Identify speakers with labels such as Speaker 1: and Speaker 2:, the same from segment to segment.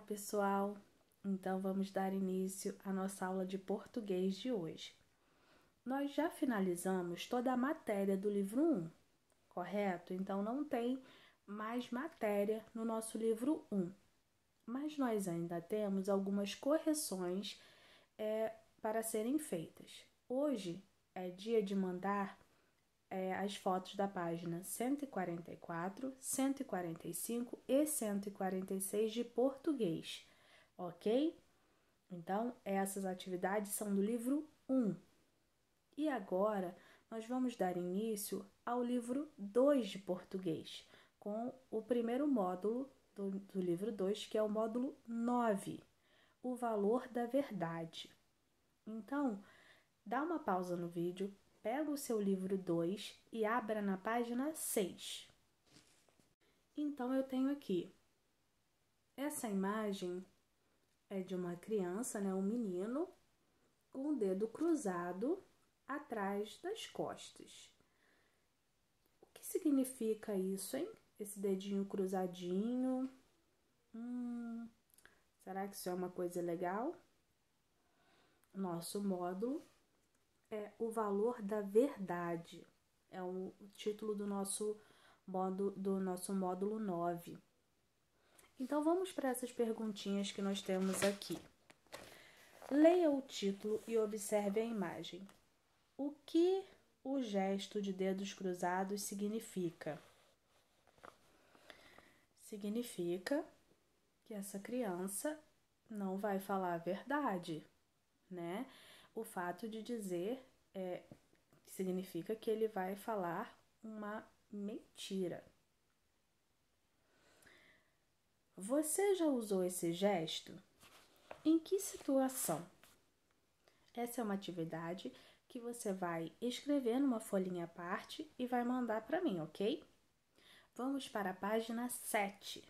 Speaker 1: Olá, pessoal! Então vamos dar início à nossa aula de português de hoje. Nós já finalizamos toda a matéria do livro 1, correto? Então não tem mais matéria no nosso livro 1. Mas nós ainda temos algumas correções é, para serem feitas. Hoje é dia de mandar é, as fotos da página 144, 145 e 146 de português, ok? Então, essas atividades são do livro 1. E agora, nós vamos dar início ao livro 2 de português, com o primeiro módulo do, do livro 2, que é o módulo 9, o valor da verdade. Então, dá uma pausa no vídeo, pega o seu livro 2 e abra na página 6. Então eu tenho aqui. Essa imagem é de uma criança, né, um menino, com o dedo cruzado atrás das costas. O que significa isso, hein? Esse dedinho cruzadinho. Hum, será que isso é uma coisa legal? Nosso módulo é O Valor da Verdade. É o título do nosso, modo, do nosso módulo 9. Então vamos para essas perguntinhas que nós temos aqui. Leia o título e observe a imagem. O que o gesto de dedos cruzados significa? Significa que essa criança não vai falar a verdade, né? o fato de dizer é, significa que ele vai falar uma mentira. Você já usou esse gesto? Em que situação? Essa é uma atividade que você vai escrever numa folhinha à parte e vai mandar para mim, ok? Vamos para a página 7.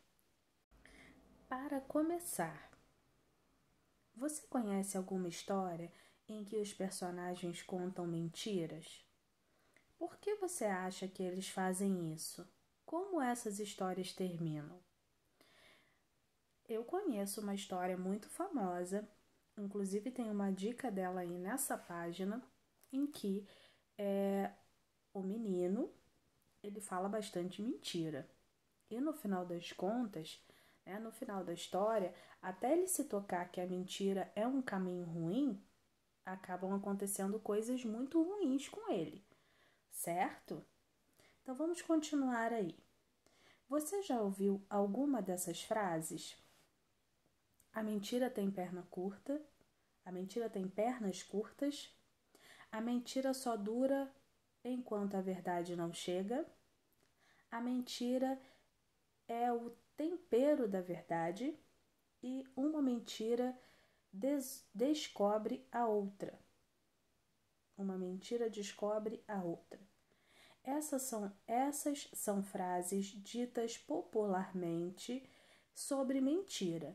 Speaker 1: Para começar, você conhece alguma história em que os personagens contam mentiras? Por que você acha que eles fazem isso? Como essas histórias terminam? Eu conheço uma história muito famosa, inclusive tem uma dica dela aí nessa página, em que é, o menino ele fala bastante mentira. E no final das contas, né, no final da história, até ele se tocar que a mentira é um caminho ruim, acabam acontecendo coisas muito ruins com ele, certo? Então vamos continuar aí. Você já ouviu alguma dessas frases? A mentira tem perna curta. A mentira tem pernas curtas. A mentira só dura enquanto a verdade não chega. A mentira é o tempero da verdade. E uma mentira é des descobre a outra. Uma mentira descobre a outra. Essas são, essas são frases ditas popularmente sobre mentira,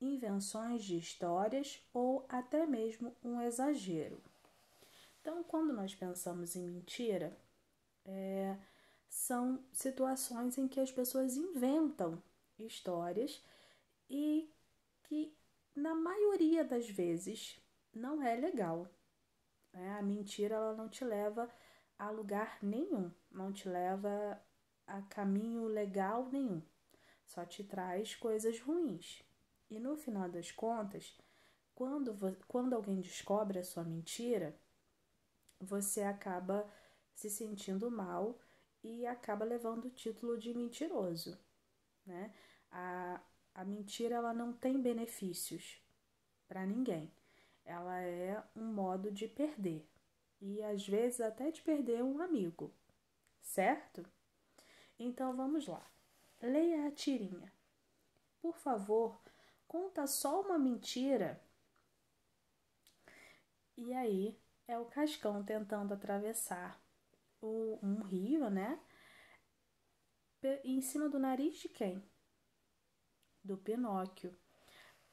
Speaker 1: invenções de histórias ou até mesmo um exagero. Então, quando nós pensamos em mentira, é, são situações em que as pessoas inventam histórias e que na maioria das vezes, não é legal. É, a mentira ela não te leva a lugar nenhum, não te leva a caminho legal nenhum, só te traz coisas ruins. E no final das contas, quando, quando alguém descobre a sua mentira, você acaba se sentindo mal e acaba levando o título de mentiroso, né? A, a mentira ela não tem benefícios para ninguém. Ela é um modo de perder e às vezes até de perder um amigo, certo? Então vamos lá. Leia a tirinha. Por favor, conta só uma mentira. E aí é o Cascão tentando atravessar o, um rio, né? Em cima do nariz de quem? do Pinóquio.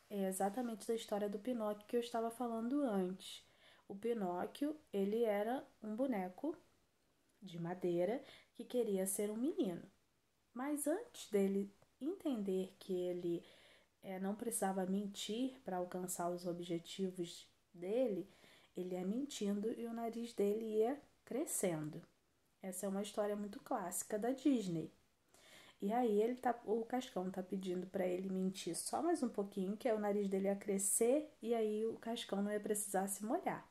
Speaker 1: É exatamente da história do Pinóquio que eu estava falando antes. O Pinóquio, ele era um boneco de madeira que queria ser um menino. Mas antes dele entender que ele é, não precisava mentir para alcançar os objetivos dele, ele ia mentindo e o nariz dele ia crescendo. Essa é uma história muito clássica da Disney. E aí ele tá, o Cascão tá pedindo para ele mentir só mais um pouquinho, que é o nariz dele ia crescer e aí o Cascão não ia precisar se molhar.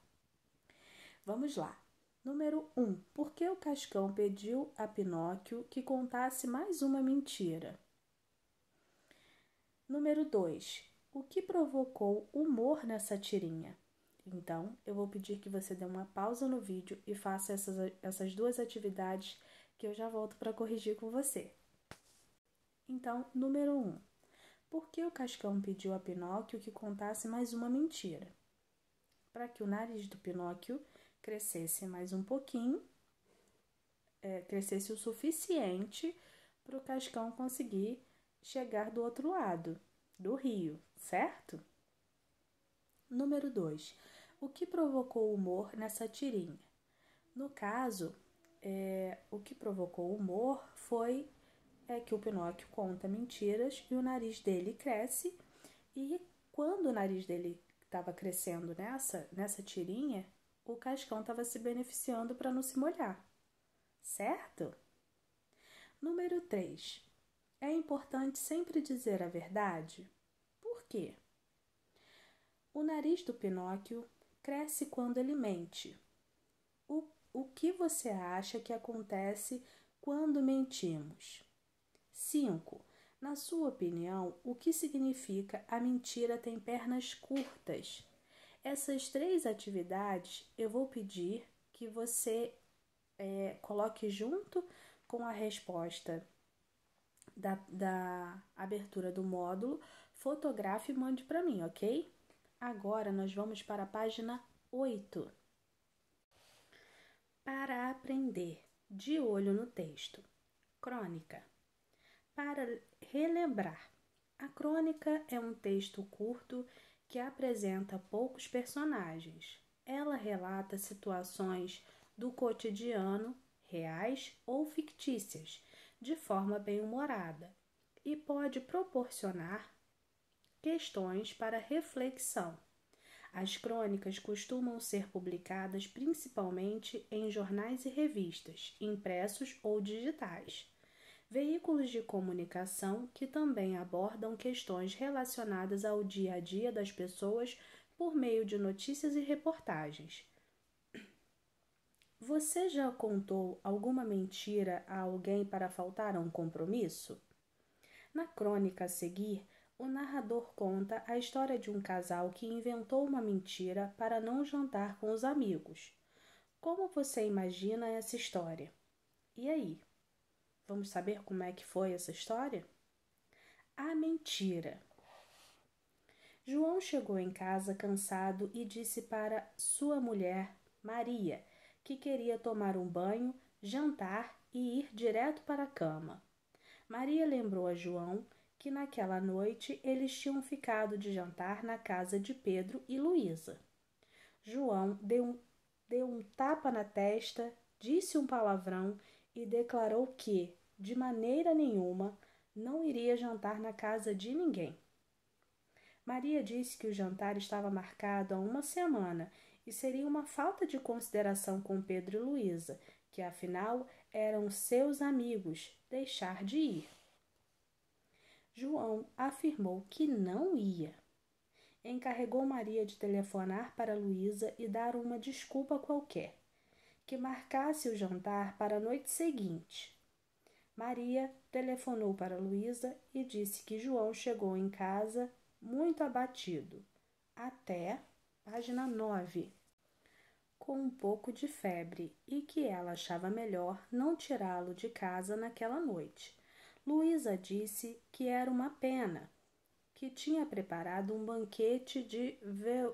Speaker 1: Vamos lá. Número 1. Um, por que o Cascão pediu a Pinóquio que contasse mais uma mentira? Número 2. O que provocou humor nessa tirinha? Então, eu vou pedir que você dê uma pausa no vídeo e faça essas, essas duas atividades que eu já volto para corrigir com você. Então, número 1. Um, por que o Cascão pediu a Pinóquio que contasse mais uma mentira? Para que o nariz do Pinóquio crescesse mais um pouquinho, é, crescesse o suficiente para o Cascão conseguir chegar do outro lado do rio, certo? Número 2. O que provocou o humor nessa tirinha? No caso, é, o que provocou o humor foi é que o Pinóquio conta mentiras e o nariz dele cresce. E quando o nariz dele estava crescendo nessa, nessa tirinha, o Cascão estava se beneficiando para não se molhar. Certo? Número 3. É importante sempre dizer a verdade. Por quê? O nariz do Pinóquio cresce quando ele mente. O, o que você acha que acontece quando mentimos? 5. Na sua opinião, o que significa a mentira tem pernas curtas? Essas três atividades eu vou pedir que você é, coloque junto com a resposta da, da abertura do módulo, fotografe e mande para mim, ok? Agora nós vamos para a página 8. Para aprender, de olho no texto. Crônica. Para relembrar, a crônica é um texto curto que apresenta poucos personagens. Ela relata situações do cotidiano, reais ou fictícias, de forma bem-humorada e pode proporcionar questões para reflexão. As crônicas costumam ser publicadas principalmente em jornais e revistas, impressos ou digitais veículos de comunicação que também abordam questões relacionadas ao dia a dia das pessoas por meio de notícias e reportagens. Você já contou alguma mentira a alguém para faltar a um compromisso? Na crônica a seguir, o narrador conta a história de um casal que inventou uma mentira para não jantar com os amigos. Como você imagina essa história? E aí? Vamos saber como é que foi essa história? A ah, mentira. João chegou em casa cansado e disse para sua mulher, Maria, que queria tomar um banho, jantar e ir direto para a cama. Maria lembrou a João que naquela noite eles tinham ficado de jantar na casa de Pedro e Luísa. João deu um, deu um tapa na testa, disse um palavrão e declarou que, de maneira nenhuma, não iria jantar na casa de ninguém. Maria disse que o jantar estava marcado há uma semana e seria uma falta de consideração com Pedro e Luísa, que afinal eram seus amigos, deixar de ir. João afirmou que não ia. Encarregou Maria de telefonar para Luísa e dar uma desculpa qualquer que marcasse o jantar para a noite seguinte. Maria telefonou para Luísa e disse que João chegou em casa muito abatido, até página 9, com um pouco de febre e que ela achava melhor não tirá-lo de casa naquela noite. Luísa disse que era uma pena, que tinha preparado um banquete de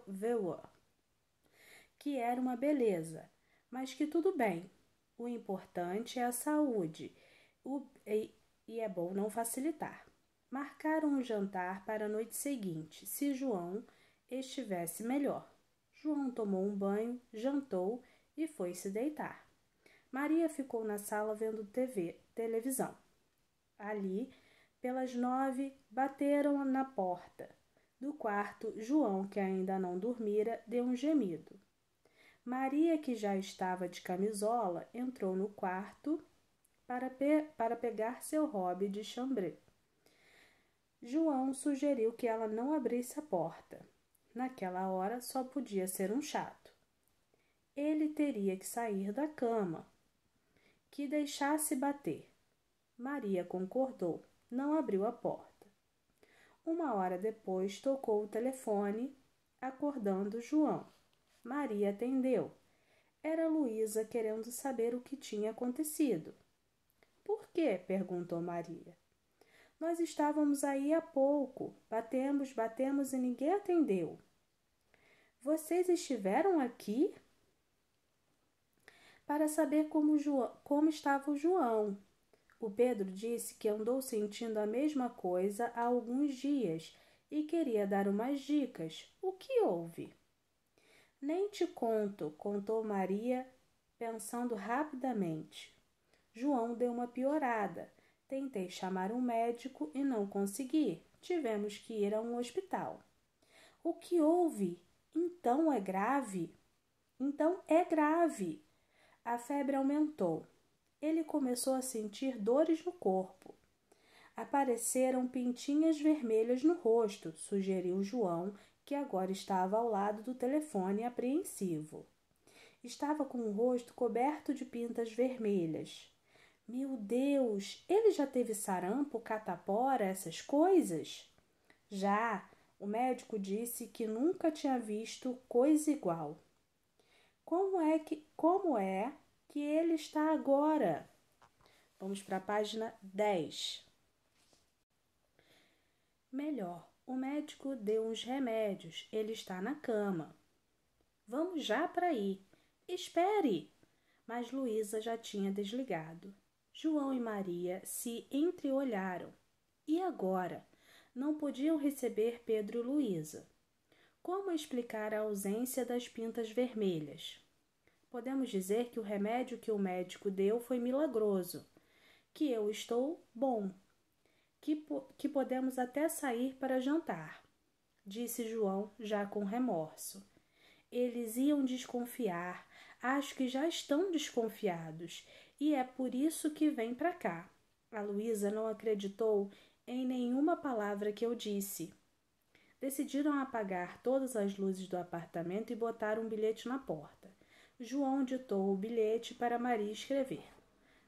Speaker 1: veua, que era uma beleza mas que tudo bem. O importante é a saúde o, e, e é bom não facilitar. Marcaram um jantar para a noite seguinte, se João estivesse melhor. João tomou um banho, jantou e foi se deitar. Maria ficou na sala vendo TV, televisão. Ali, pelas nove, bateram na porta. Do quarto, João, que ainda não dormira, deu um gemido. Maria, que já estava de camisola, entrou no quarto para, pe para pegar seu hobby de chambré. João sugeriu que ela não abrisse a porta. Naquela hora só podia ser um chato. Ele teria que sair da cama, que deixasse bater. Maria concordou, não abriu a porta. Uma hora depois tocou o telefone, acordando João. Maria atendeu. Era Luísa querendo saber o que tinha acontecido. Por quê? perguntou Maria. Nós estávamos aí há pouco. Batemos, batemos e ninguém atendeu. Vocês estiveram aqui? Para saber como, João, como estava o João. O Pedro disse que andou sentindo a mesma coisa há alguns dias e queria dar umas dicas. O que houve? Nem te conto, contou Maria, pensando rapidamente. João deu uma piorada. Tentei chamar um médico e não consegui. Tivemos que ir a um hospital. O que houve? Então é grave? Então é grave. A febre aumentou. Ele começou a sentir dores no corpo. Apareceram pintinhas vermelhas no rosto, sugeriu João, que agora estava ao lado do telefone apreensivo. Estava com o rosto coberto de pintas vermelhas. Meu Deus, ele já teve sarampo, catapora, essas coisas? Já, o médico disse que nunca tinha visto coisa igual. Como é que, como é que ele está agora? Vamos para a página 10. Melhor, o médico deu uns remédios, ele está na cama. Vamos já para aí. Espere! Mas Luísa já tinha desligado. João e Maria se entreolharam. E agora? Não podiam receber Pedro e Luísa. Como explicar a ausência das pintas vermelhas? Podemos dizer que o remédio que o médico deu foi milagroso, que eu estou bom, que, po que podemos até sair para jantar, disse João, já com remorso. Eles iam desconfiar, acho que já estão desconfiados, e é por isso que vem para cá. A Luísa não acreditou em nenhuma palavra que eu disse. Decidiram apagar todas as luzes do apartamento e botar um bilhete na porta. João ditou o bilhete para Maria escrever.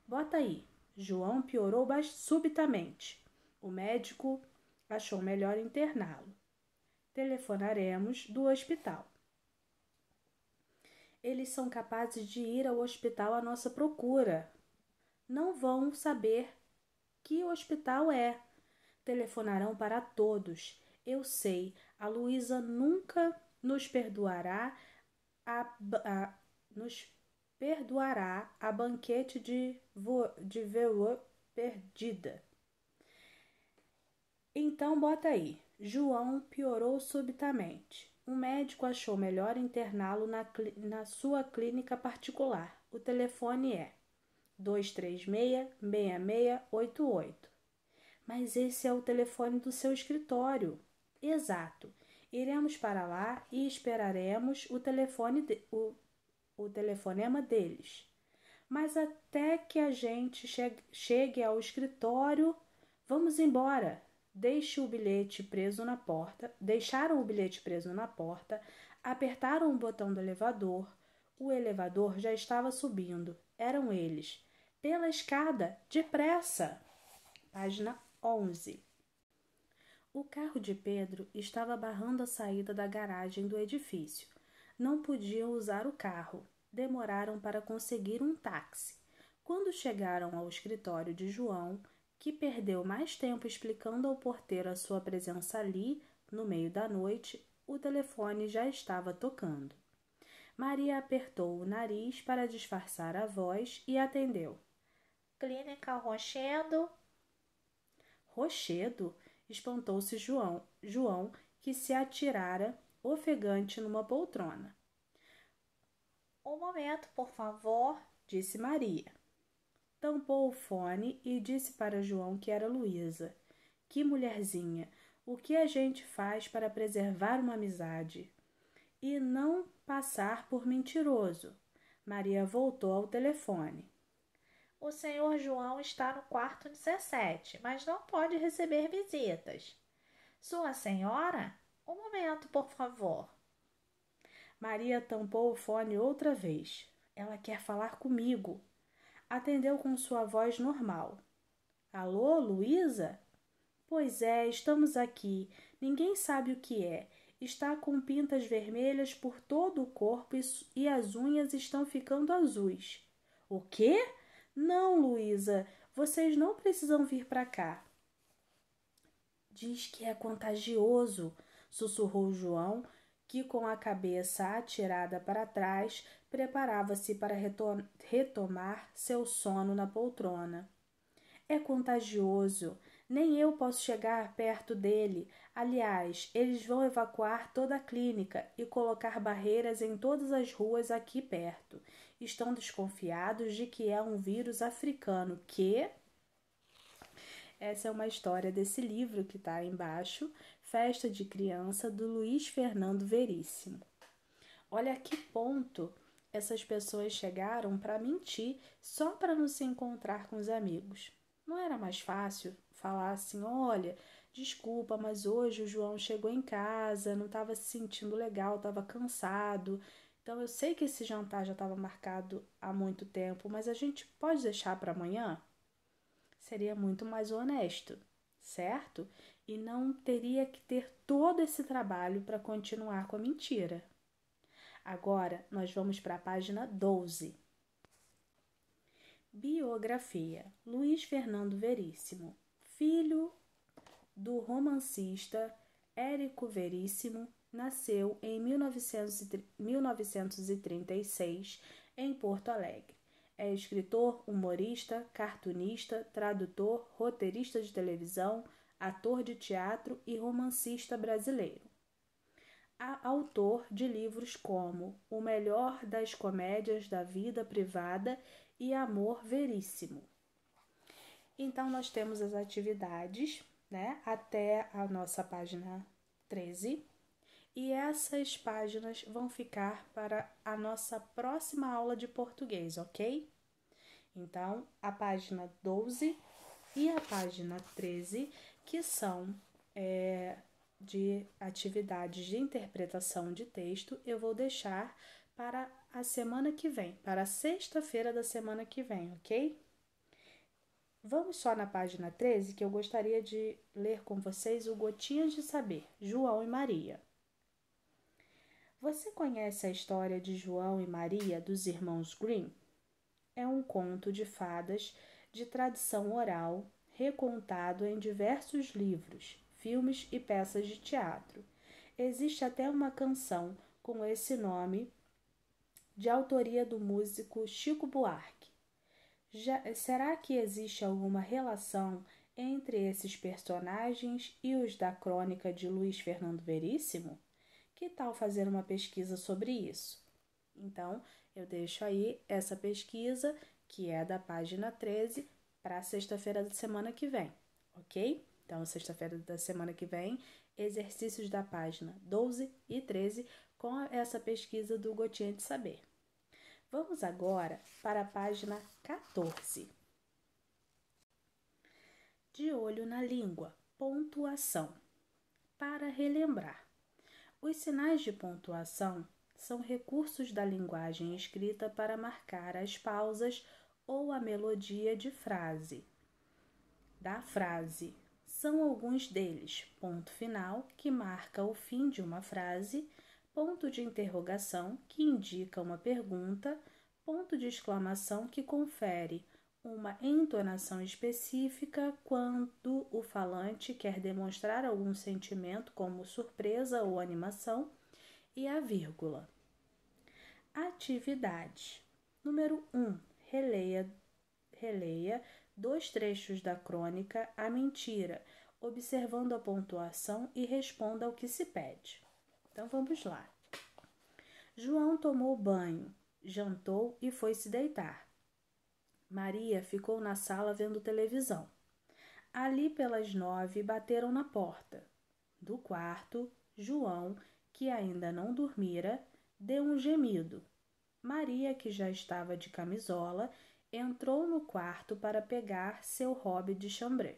Speaker 1: Bota aí. João piorou subitamente. O médico achou melhor interná-lo. Telefonaremos do hospital. Eles são capazes de ir ao hospital à nossa procura. Não vão saber que hospital é. Telefonarão para todos. Eu sei, a Luísa nunca nos perdoará a, a, nos perdoará a banquete de, vo, de perdida. Então bota aí. João piorou subitamente. Um médico achou melhor interná-lo na, na sua clínica particular. O telefone é 236-6688. Mas esse é o telefone do seu escritório. Exato. Iremos para lá e esperaremos o, telefone de, o, o telefonema deles. Mas até que a gente chegue, chegue ao escritório, vamos embora deixe o bilhete preso na porta, deixaram o bilhete preso na porta, apertaram o botão do elevador. O elevador já estava subindo. Eram eles. Pela escada, depressa. Página 11. O carro de Pedro estava barrando a saída da garagem do edifício. Não podiam usar o carro. Demoraram para conseguir um táxi. Quando chegaram ao escritório de João, que perdeu mais tempo explicando ao porteiro a sua presença ali, no meio da noite, o telefone já estava tocando. Maria apertou o nariz para disfarçar a voz e atendeu. Clínica Rochedo? Rochedo? espantou-se João, João, que se atirara ofegante numa poltrona. Um momento, por favor, disse Maria tampou o fone e disse para João que era Luísa. Que mulherzinha! O que a gente faz para preservar uma amizade? E não passar por mentiroso. Maria voltou ao telefone. O senhor João está no quarto 17, mas não pode receber visitas. Sua senhora? Um momento, por favor. Maria tampou o fone outra vez. Ela quer falar comigo, atendeu com sua voz normal. Alô, Luísa? Pois é, estamos aqui. Ninguém sabe o que é. Está com pintas vermelhas por todo o corpo e as unhas estão ficando azuis. O quê? Não, Luísa, vocês não precisam vir para cá. Diz que é contagioso, sussurrou João, que, com a cabeça atirada para trás, preparava-se para retomar seu sono na poltrona. É contagioso. Nem eu posso chegar perto dele. Aliás, eles vão evacuar toda a clínica e colocar barreiras em todas as ruas aqui perto. Estão desconfiados de que é um vírus africano que. Essa é uma história desse livro que está embaixo, Festa de Criança, do Luiz Fernando Veríssimo. Olha que ponto essas pessoas chegaram para mentir só para não se encontrar com os amigos. Não era mais fácil falar assim: olha, desculpa, mas hoje o João chegou em casa, não estava se sentindo legal, estava cansado. Então eu sei que esse jantar já estava marcado há muito tempo, mas a gente pode deixar para amanhã? Seria muito mais honesto, certo? e não teria que ter todo esse trabalho para continuar com a mentira. Agora nós vamos para a página 12. Biografia: Luiz Fernando Veríssimo, filho do romancista Érico Veríssimo, nasceu em 1936 em Porto Alegre. É escritor, humorista, cartunista, tradutor, roteirista de televisão, ator de teatro e romancista brasileiro. A autor de livros como O Melhor das Comédias da Vida Privada e Amor Veríssimo. Então, nós temos as atividades né, até a nossa página 13. E essas páginas vão ficar para a nossa próxima aula de português, ok? Então, a página 12 e a página 13 que são é, de atividades de interpretação de texto, eu vou deixar para a semana que vem, para sexta-feira da semana que vem, ok? Vamos só na página 13 que eu gostaria de ler com vocês o Gotinhas de Saber, João e Maria. Você conhece a história de João e Maria dos irmãos Grimm? É um conto de fadas de tradição oral recontado em diversos livros, filmes e peças de teatro. Existe até uma canção com esse nome, de autoria do músico Chico Buarque. Já, será que existe alguma relação entre esses personagens e os da crônica de Luiz Fernando Veríssimo? Que tal fazer uma pesquisa sobre isso? Então, eu deixo aí essa pesquisa, que é da página 13 para sexta-feira da semana que vem, ok? Então, sexta-feira da semana que vem, exercícios da página 12 e 13 com essa pesquisa do Gotinha de Saber. Vamos agora para a página 14. De olho na língua, pontuação. Para relembrar, os sinais de pontuação são recursos da linguagem escrita para marcar as pausas ou a melodia de frase. Da frase são alguns deles: ponto final, que marca o fim de uma frase, ponto de interrogação, que indica uma pergunta, ponto de exclamação, que confere uma entonação específica quando o falante quer demonstrar algum sentimento, como surpresa ou animação, e a vírgula. Atividade: número 1. Um, releia, releia dois trechos da crônica A Mentira, observando a pontuação e responda ao que se pede. Então vamos lá. João tomou banho, jantou e foi se deitar. Maria ficou na sala vendo televisão. Ali pelas nove bateram na porta. Do quarto, João, que ainda não dormira, deu um gemido Maria, que já estava de camisola, entrou no quarto para pegar seu hobby de chambré.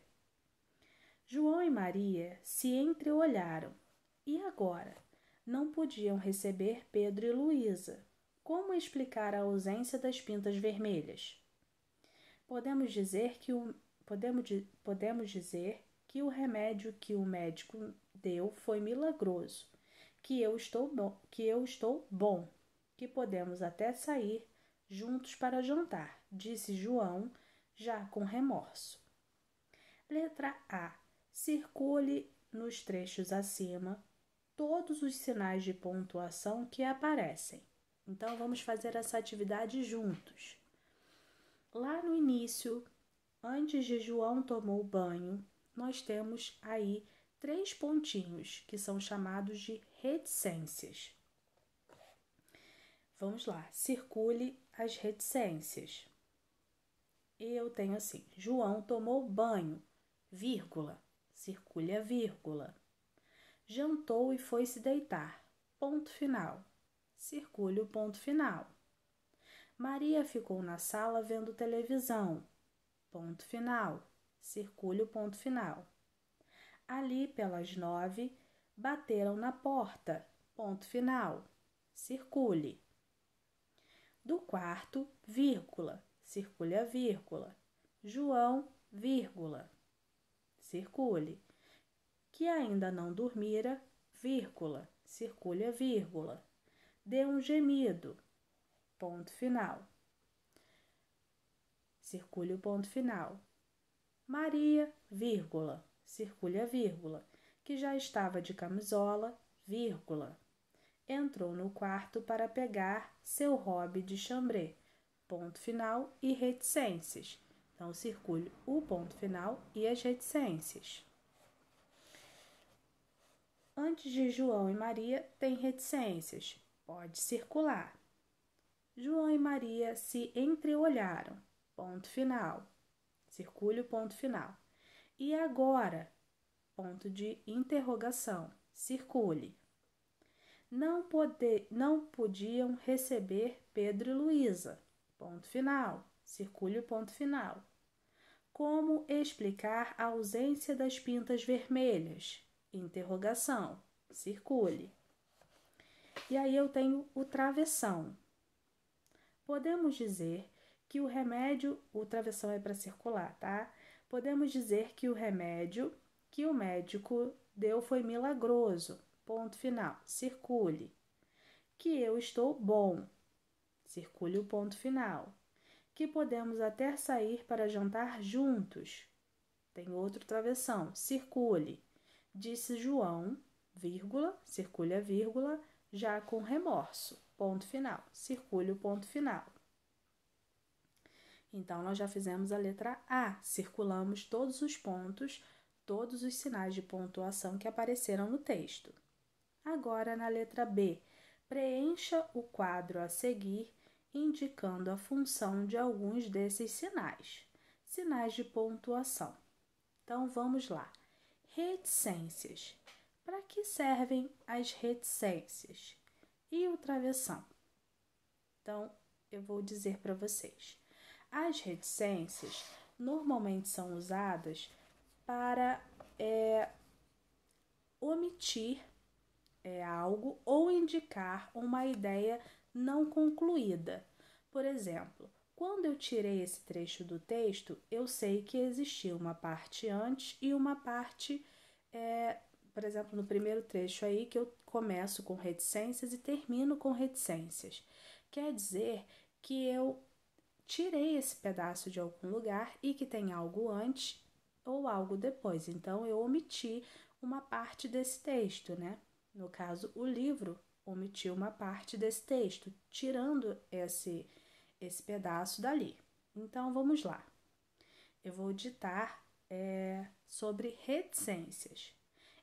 Speaker 1: João e Maria se entreolharam. E agora? Não podiam receber Pedro e Luísa. Como explicar a ausência das pintas vermelhas? Podemos dizer que o podemos, podemos dizer que o remédio que o médico deu foi milagroso, que eu estou bom, que eu estou bom, que podemos até sair juntos para jantar, disse João, já com remorso. Letra A. Circule nos trechos acima todos os sinais de pontuação que aparecem. Então vamos fazer essa atividade juntos. Lá no início, antes de João tomar o banho, nós temos aí três pontinhos que são chamados de reticências. Vamos lá, circule as reticências. E eu tenho assim: João tomou banho, vírgula, circule a vírgula. Jantou e foi se deitar, ponto final, circule o ponto final. Maria ficou na sala vendo televisão, ponto final, circule o ponto final. Ali, pelas nove, bateram na porta, ponto final, circule do quarto, vírgula, circule a vírgula. João, vírgula, circule. Que ainda não dormira, vírgula, circule a vírgula. Dê um gemido, ponto final. Circule o ponto final. Maria, vírgula, circule a vírgula, que já estava de camisola, vírgula, entrou no quarto para pegar seu hobby de chambré. Ponto final e reticências. Então, circule o ponto final e as reticências. Antes de João e Maria, tem reticências. Pode circular. João e Maria se entreolharam. Ponto final. Circule o ponto final. E agora? Ponto de interrogação. Circule não, poder, não podiam receber Pedro e Luísa. Ponto final. Circule o ponto final. Como explicar a ausência das pintas vermelhas? Interrogação. Circule. E aí eu tenho o travessão. Podemos dizer que o remédio, o travessão é para circular, tá? Podemos dizer que o remédio que o médico deu foi milagroso, Ponto final. Circule. Que eu estou bom. Circule o ponto final. Que podemos até sair para jantar juntos. Tem outro travessão. Circule. Disse João, vírgula, circule a vírgula, já com remorso. Ponto final. Circule o ponto final. Então, nós já fizemos a letra A, circulamos todos os pontos, todos os sinais de pontuação que apareceram no texto. Agora, na letra B, preencha o quadro a seguir, indicando a função de alguns desses sinais. Sinais de pontuação. Então, vamos lá. Reticências. Para que servem as reticências? E o travessão? Então, eu vou dizer para vocês. As reticências normalmente são usadas para é, omitir é, algo ou indicar uma ideia não concluída. Por exemplo, quando eu tirei esse trecho do texto, eu sei que existia uma parte antes e uma parte, é, por exemplo, no primeiro trecho aí, que eu começo com reticências e termino com reticências. Quer dizer que eu tirei esse pedaço de algum lugar e que tem algo antes ou algo depois. Então, eu omiti uma parte desse texto, né? No caso, o livro omitiu uma parte desse texto, tirando esse, esse pedaço dali. Então, vamos lá. Eu vou ditar é, sobre reticências.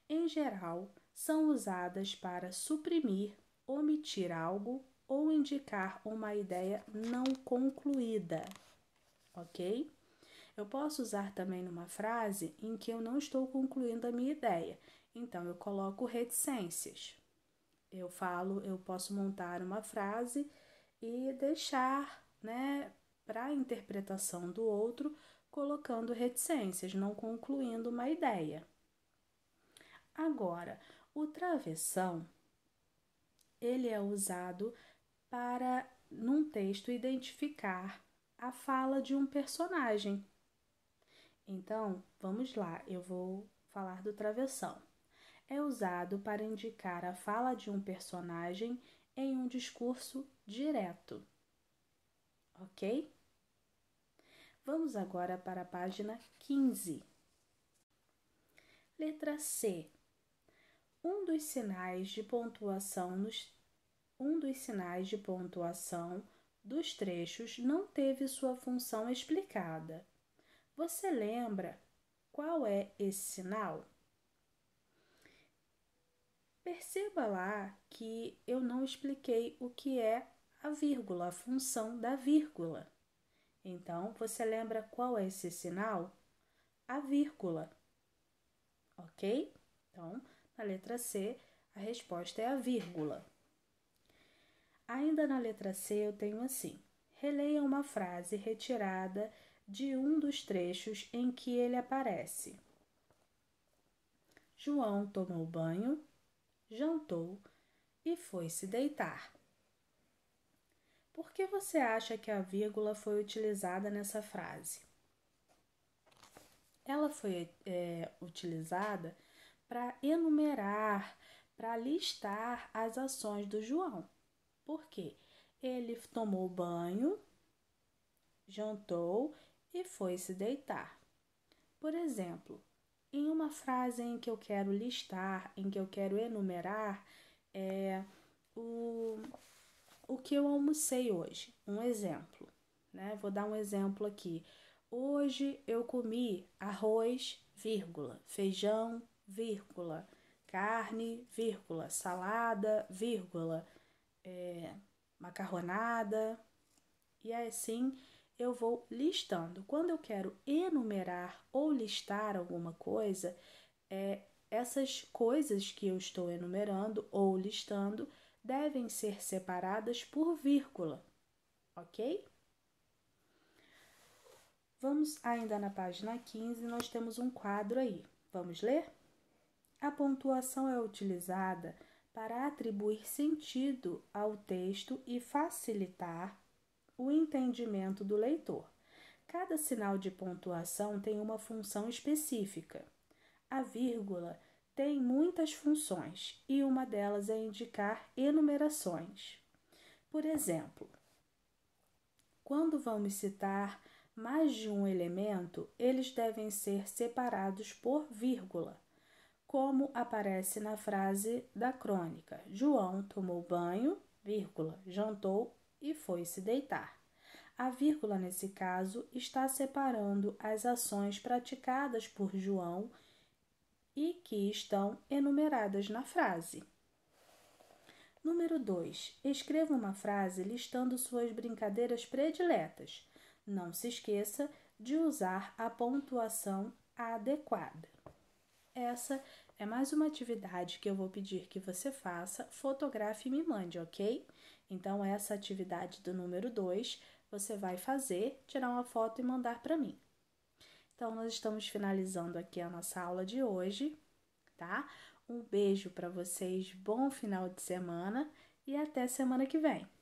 Speaker 1: Em geral, são usadas para suprimir, omitir algo ou indicar uma ideia não concluída, ok? Eu posso usar também numa frase em que eu não estou concluindo a minha ideia. Então eu coloco reticências. Eu falo, eu posso montar uma frase e deixar, né, para a interpretação do outro, colocando reticências, não concluindo uma ideia. Agora, o travessão ele é usado para num texto identificar a fala de um personagem. Então, vamos lá, eu vou falar do travessão é usado para indicar a fala de um personagem em um discurso direto. Ok? Vamos agora para a página 15. Letra C. Um dos sinais de pontuação nos um dos sinais de pontuação dos trechos não teve sua função explicada. Você lembra qual é esse sinal? Perceba lá que eu não expliquei o que é a vírgula, a função da vírgula. Então, você lembra qual é esse sinal? A vírgula. Ok? Então, na letra C, a resposta é a vírgula. Ainda na letra C, eu tenho assim: releia uma frase retirada de um dos trechos em que ele aparece. João tomou banho jantou e foi se deitar. Por que você acha que a vírgula foi utilizada nessa frase? Ela foi é, utilizada para enumerar, para listar as ações do João. Por quê? Ele tomou banho, jantou e foi se deitar. Por exemplo, em uma frase em que eu quero listar, em que eu quero enumerar é, o, o que eu almocei hoje. Um exemplo, né? Vou dar um exemplo aqui. Hoje eu comi arroz, vírgula, feijão, vírgula, carne, vírgula, salada, vírgula, é, macarronada, e assim eu vou listando. Quando eu quero enumerar ou listar alguma coisa, é, essas coisas que eu estou enumerando ou listando devem ser separadas por vírgula, ok? Vamos ainda na página 15, nós temos um quadro aí. Vamos ler? A pontuação é utilizada para atribuir sentido ao texto e facilitar o entendimento do leitor. Cada sinal de pontuação tem uma função específica. A vírgula tem muitas funções e uma delas é indicar enumerações. Por exemplo, quando vamos citar mais de um elemento, eles devem ser separados por vírgula, como aparece na frase da crônica: João tomou banho, vírgula, jantou e foi se deitar. A vírgula, nesse caso, está separando as ações praticadas por João e que estão enumeradas na frase. Número 2. Escreva uma frase listando suas brincadeiras prediletas. Não se esqueça de usar a pontuação adequada. Essa é mais uma atividade que eu vou pedir que você faça, fotografe e me mande, ok? Então, essa atividade do número 2 você vai fazer, tirar uma foto e mandar para mim. Então, nós estamos finalizando aqui a nossa aula de hoje, tá? Um beijo para vocês, bom final de semana e até semana que vem.